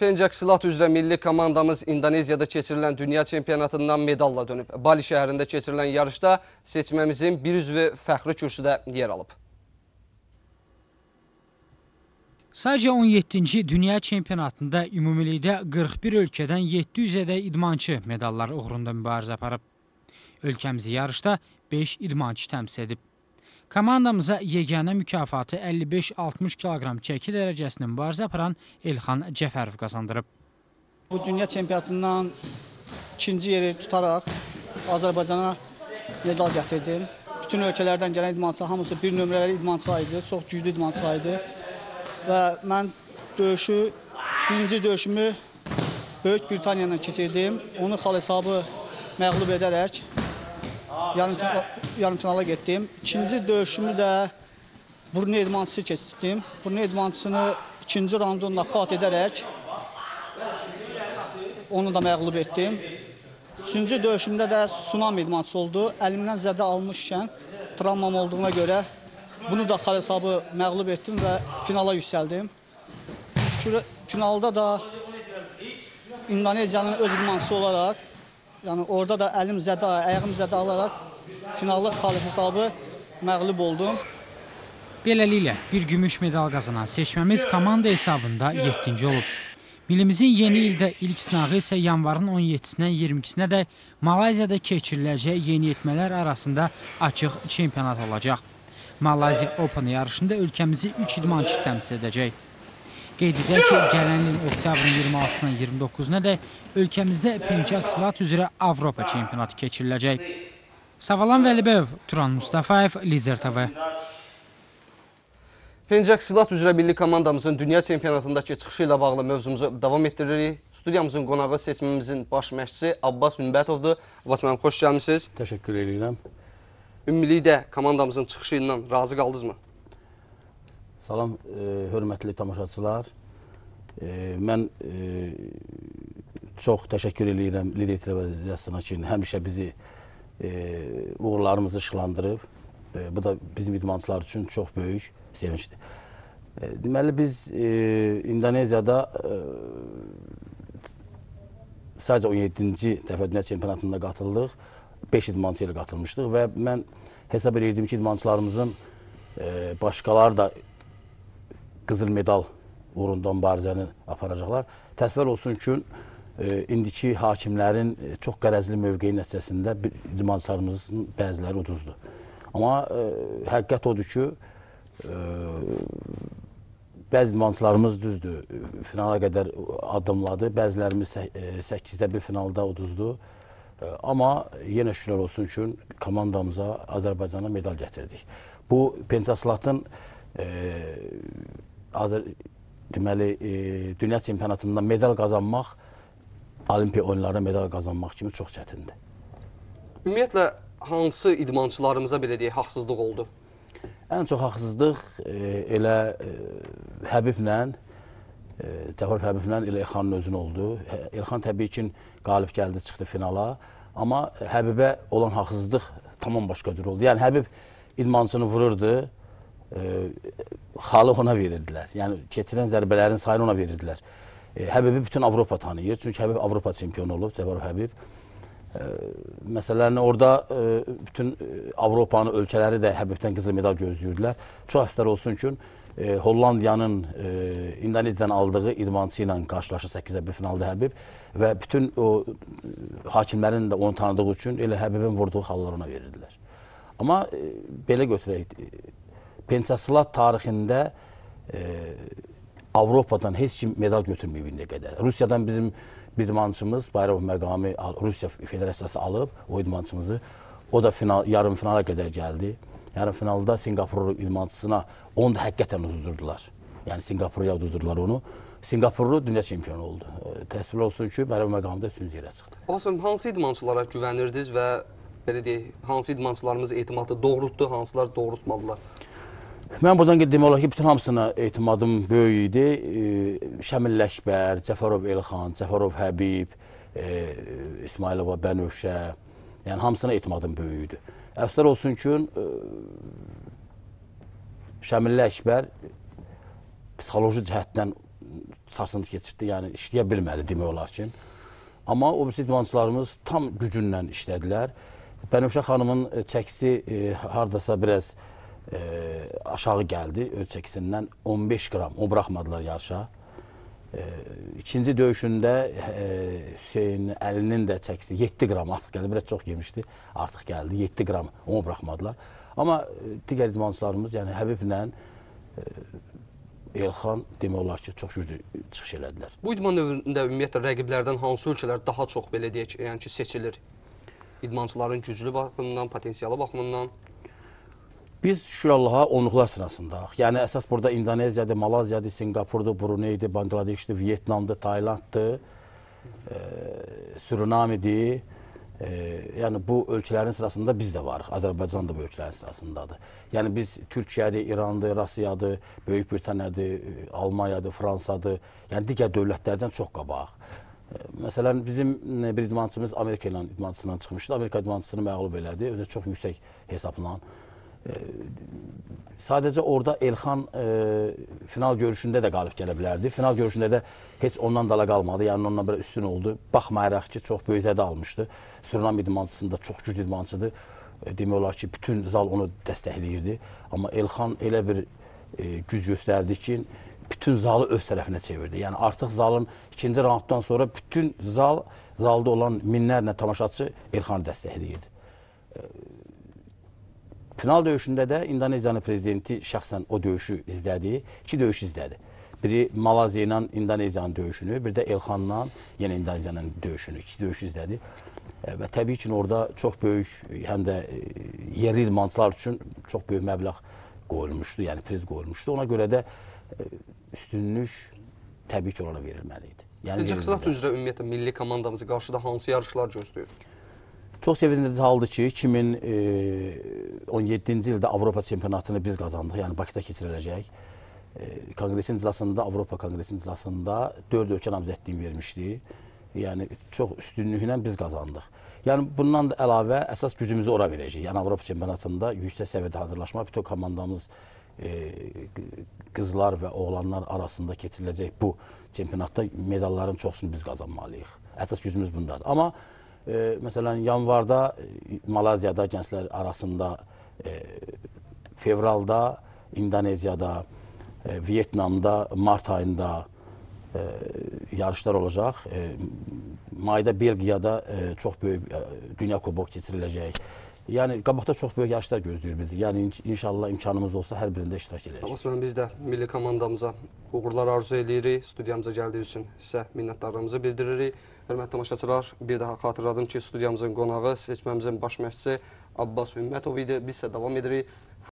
Pencək silat üzrə milli komandamız İndoneziyada keçirilən dünya çempionatından medalla dönüb. Bali şəhərində keçirilən yarışda seçməmizin bir üzvü fəxri kürsüdə yer alıb. Sadəcə 17-ci dünya çempionatında ümumilikdə 41 ölkədən 700-ədək idmançı medallar uğrunda mübarizə aparıb. Ölkəmizi yarışda 5 idmançı təmsil edib. Komandamıza yeganə mükafatı 55-60 kiloqram çəki dərəcəsində mübarizə aparan Elxan Cəfərov qazandırıb. Bu dünya çempionatından ikinci yeri tutaraq Azərbaycana medal gətirdim. Bütün ölkələrdən gələn idmançılar hamısı bir nömrəli idmançılar idi, çox güclü idmançılar idi. Və mən döyüşü, birinci döyüşümü Böyük Britaniya ilə keçirdim. Onu xal hesabı məğlub edərək yarımfinala getdim. İkinci döyüşümü də burnu edmançısı keçdim. Burnu edmançısını ikinci raunda nakat edərək onu da məğlub etdim. Üçüncü döyüşümdə də sunam idmançısı oldu. Əlimdən zədə almışkən travmam olduğuna görə bunu da xal hesabı məğlub etdim və finala yüksəldim. Şükür, finalda da İndonezyanın öz idmançısı olaraq yəni orada da əlim zəda, ayağım zəda alaraq finallıq xalif hesabı məğlub oldum. Beləliklə, bir gümüş medal qazanan seçməmiz komanda hesabında 7-ci olub. Millimizin yeni ildə ilk sınağı isə yanvarın 17-dən 22-sinə də Malayziyada keçiriləcək yeniyetmələr arasında açıq çempionat olacaq. Malayziya Open yarışında ölkəmizi 3 idmançı təmsil edəcək. Qeyd edək ki, gələn il oktyabrın 26-dan 29-na dək ölkəmizdə pençak silat üzrə Avropa çempionatı keçiriləcək. Savalan Vəlibəyov, Turan Mustafayev, Lider TV. Pencək silat üzrə milli komandamızın dünya çempionatındakı çıxışı ilə bağlı mövzumuzu davam etdiririk. Studiyamızın qonağı seçimimizin baş məşqçisi Abbas Ünbətovdur. Abbas mənim xoş gəlmişsiniz. Təşəkkür edirəm. Ümumilikdə komandamızın çıxışı ilə razı qaldınız mı? Salam, e, hörmətli tamaşaçılar. E, mən e, çox təşəkkür edirəm Lider televiziyasına ki, həmişə bizi e, uğurlarımızı işıqlandırıb. E, bu da bizim idmançılar üçün çox böyük sevincdir. E, deməli, biz e, İndoneziyada e, sadəcə 17-ci dəfə dünya çempionatında qatıldıq. 5 idmançı ilə qatılmışdıq və mən hesab edirdim ki, idmançılarımızın e, başqaları da qızıl medal uğrunda mübarizəni aparacaqlar. Təsvir olsun ki, e, indiki hakimlərin e, çox qərəzli mövqeyi nəticəsində idmançılarımızın bəziləri uduzdu. Amma e, həqiqət odur ki, e, bəzi idmançılarımız düzdür, e, finala qədər addımladı, bəzilərimiz 8-də e, bir finalda uduzdu. Amma yenə şükürlər olsun ki, komandamıza Azərbaycana medal gətirdik. Bu Pensaslatın Azər deməli e, dünya çempionatında medal qazanmaq olimpiya oyunlarında medal qazanmaq kimi çox çətindir. Ümumiyyətlə hansı idmançılarımıza belə deyək haqsızlıq oldu? Ən çox haqsızlıq e, elə e, Həbiblə e, Cəfər Həbiblə elə Elxanın özünə oldu. Hə, Elxan təbii ki qalib gəldi, çıxdı finala, amma Həbibə olan haqsızlıq tamam başqa cür oldu. Yəni Həbib idmançını vururdu, xalı ona verirdilər. Yəni keçirilən zərbələrin sayını ona verirdilər. E, Həbibi bütün Avropa tanıyır. Çünki Həbib Avropa çempionu olub, Cəbarov Həbib. E, məsələn, orada e, bütün Avropanın ölkələri də Həbibdən qızıl medal gözləyirdilər. Çox əfsər olsun ki, e, Hollandiyanın e, İndoneziyadan aldığı idmançı ilə qarşılaşır 8-ə 1 finalda Həbib və bütün o hakimlərin də onu tanıdığı üçün elə Həbibin vurduğu xallar ona verirdilər. Amma e, belə götürək Pensasilat tarixində e, Avropadan heç kim medal götürməyib indiyə qədər. Rusiyadan bizim bir idmançımız Bayrov məqami Rusiya Federasiyası alıb o idmançımızı. O da final yarım finala qədər gəldi. Yarım finalda Sinqapur idmançısına onu da həqiqətən uzdurdular. Yəni Sinqapurya uzdurdular onu. Sinqapurlu dünya çempionu oldu. E, Təəssüf olsun ki, Bayrov məqamında 3-cü yerə çıxdı. Abbasım, hansı idmançılara güvənirdiniz və belə deyək, hansı idmançılarımız etimadı doğrultdu, hansılar doğrultmadılar? Mən buradan demək olar ki, bütün hamısına etimadım böyük idi. Şəmil Ləkbər, Cəfərov Elxan, Cəfərov Həbib, e, İsmailova Bənövşə, yəni hamısına etimadım böyük idi. Əfsər olsun ki, e, Şəmil Ləkbər psixoloji cəhətdən sarsıntı keçirdi, yəni işləyə bilmədi demək olar ki. Amma o bizim idmançılarımız tam gücünlə işlədilər. Bənövşə xanımın çəkisi e, hardasa biraz e, aşağı gəldi ölçəkisindən 15 qram. O buraxmadılar yarışa. E, ikinci döyüşündə e, Hüseynin əlinin də çəkisi 7 qram artıq gəldi. Biraz çox yemişdi. Artıq gəldi 7 qram. Onu buraxmadılar. Amma e, digər idmançılarımız, yəni Həbiblə e, Elxan demək olar ki, çox güclü çıxış elədilər. Bu idman növründə ümumiyyətlə rəqiblərdən hansı ölkələr daha çox belə deyək, yəni ki, seçilir? İdmançıların güclü baxımından, potensialı baxımından? Biz şükür Allaha onluqlar sırasındayıq. Yəni əsas burada İndoneziyadır, Malaziyadır, Singapurdur, Bruneydir, Bangladeşdir, Vyetnamdır, Taylanddır, e, Surinamidir. E, yəni bu ölkələrin sırasında biz də varıq. Azərbaycan da bu ölkələrin sırasındadır. Yəni biz Türkiyədir, İrandır, Rusiyadır, Böyük Britaniyadır, e, Almaniyadır, Fransadır. Yəni digər dövlətlərdən çox qabaq. E, məsələn, bizim e, bir idmançımız Amerika ilə idmançısından çıxmışdı. Amerika idmançısını məğlub elədi. Özü çox yüksək hesabla sadəcə orada Elxan e, final görüşündə də qalib gələ bilərdi. Final görüşündə də heç ondan dala qalmadı. Yəni onunla belə üstün oldu. Baxmayaraq ki, çox böyük zədə almışdı. Surinam idmançısında çox güclü idmançıdır. E, demək olar ki, bütün zal onu dəstəkləyirdi. Amma Elxan elə bir e, güc göstərdi ki, bütün zalı öz tərəfinə çevirdi. Yəni artıq zalın ikinci raunddan sonra bütün zal zalda olan minlərlə tamaşaçı Elxanı dəstəkləyirdi. E, Final döyüşündə də İndoneziyanın prezidenti şəxsən o döyüşü izlədi, iki döyüş izlədi. Biri Malaziya ilə İndoneziyanın döyüşünü, bir də Elxanla yenə yəni İndoneziyanın döyüşünü, iki döyüş izlədi. E, və təbii ki, orada çox böyük, həm də e, yerli idmançılar üçün çox böyük məbləğ qoyulmuşdu, yəni priz qoyulmuşdu. Ona görə də e, üstünlük təbii ki, ona verilməli idi. Yəni, Necə qıslat üzrə ümumiyyətlə milli komandamızı qarşıda hansı yarışlar gözləyir? Çox sevindirici haldır ki, 2017-ci e, ildə Avropa çempionatını biz qazandıq, yəni Bakıda keçiriləcək. E, Kongresin iclasında, Avropa Kongresin iclasında 4 ölkə namizədliyini vermişdi. Yəni çox üstünlüklə biz qazandıq. Yəni bundan da əlavə əsas gücümüzü ora verəcəyik. Yəni Avropa çempionatında yüksək səviyyədə hazırlaşma bütün komandamız e, qızlar və oğlanlar arasında keçiriləcək bu çempionatda medalların çoxsunu biz qazanmalıyıq. Əsas gücümüz bundadır. Amma e, məsələn, yanvarda e, Malayziyada gənclər arasında, e, fevralda İndoneziyada, e, Vyetnamda, mart ayında e, yarışlar olacaq. E, mayda Belqiyada e, çox böyük e, dünya kubok keçiriləcək. Yəni qabaqda çox böyük yarışlar gözləyir bizi. Yəni inşallah imkanımız olsa hər birində iştirak edəcəyik. Osman biz də milli komandamıza uğurlar arzu eləyirik. Studiyamıza gəldiyi üçün sizə minnətdarlığımızı bildiririk. Hörmətli tamaşaçılar, bir daha xatırladım ki, studiyamızın qonağı, seçməmizin baş məşqçisi Abbas Ümmətov idi. Biz isə davam edirik.